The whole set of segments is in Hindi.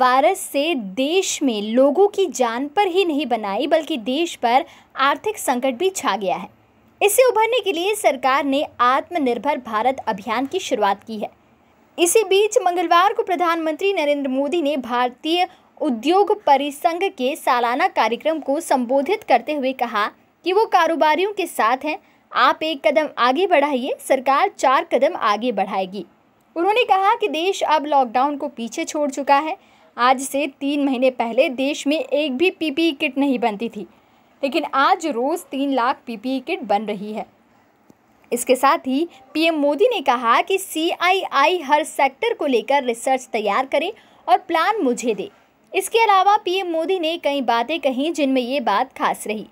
वायरस से देश में लोगों की जान पर ही नहीं बनाई बल्कि देश पर आर्थिक संकट भी छा गया है इससे उभरने के लिए सरकार ने आत्मनिर्भर भारत अभियान की शुरुआत की है इसी बीच मंगलवार को प्रधानमंत्री नरेंद्र मोदी ने भारतीय उद्योग परिसंघ के सालाना कार्यक्रम को संबोधित करते हुए कहा कि वो कारोबारियों के साथ हैं आप एक कदम आगे बढ़ाइए सरकार चार कदम आगे बढ़ाएगी उन्होंने कहा कि देश अब लॉकडाउन को पीछे छोड़ चुका है आज से तीन महीने पहले देश में एक भी पीपीई किट नहीं बनती थी लेकिन आज रोज़ तीन लाख पीपीई किट बन रही है इसके साथ ही पीएम मोदी ने कहा कि सीआईआई हर सेक्टर को लेकर रिसर्च तैयार करे और प्लान मुझे दे इसके अलावा पीएम मोदी ने कई बातें कहीं जिनमें ये बात खास रही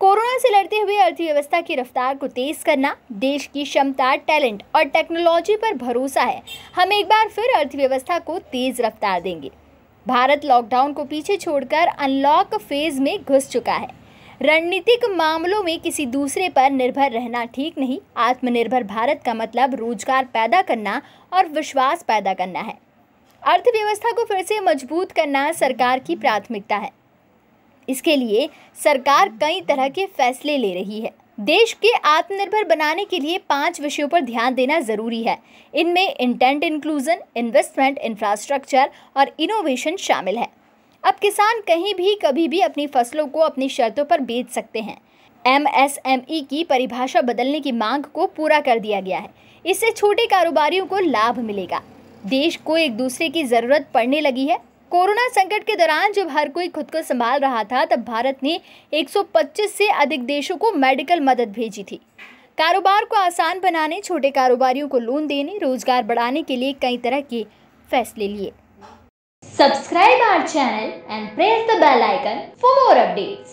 कोरोना से लड़ते हुए अर्थव्यवस्था की रफ्तार को तेज करना देश की क्षमता टैलेंट और टेक्नोलॉजी पर भरोसा है हम एक बार फिर अर्थव्यवस्था को तेज रफ्तार देंगे भारत लॉकडाउन को पीछे छोड़कर अनलॉक फेज में घुस चुका है रणनीतिक मामलों में किसी दूसरे पर निर्भर रहना ठीक नहीं आत्मनिर्भर भारत का मतलब रोजगार पैदा करना और विश्वास पैदा करना है अर्थव्यवस्था को फिर से मजबूत करना सरकार की प्राथमिकता है इसके लिए सरकार कई तरह के फैसले ले रही है देश के आत्मनिर्भर बनाने के लिए पांच विषयों पर ध्यान देना जरूरी है इनमें इंटेंट इंक्लूजन इन्वेस्टमेंट इंफ्रास्ट्रक्चर और इनोवेशन शामिल है अब किसान कहीं भी कभी भी अपनी फसलों को अपनी शर्तों पर बेच सकते हैं एमएसएमई e की परिभाषा बदलने की मांग को पूरा कर दिया गया है इससे छोटे कारोबारियों को लाभ मिलेगा देश को एक दूसरे की ज़रूरत पड़ने लगी है कोरोना संकट के दौरान जब हर कोई खुद को संभाल रहा था तब भारत ने 125 से अधिक देशों को मेडिकल मदद भेजी थी कारोबार को आसान बनाने छोटे कारोबारियों को लोन देने रोजगार बढ़ाने के लिए कई तरह के फैसले लिए subscribe our channel and press the bell icon for more updates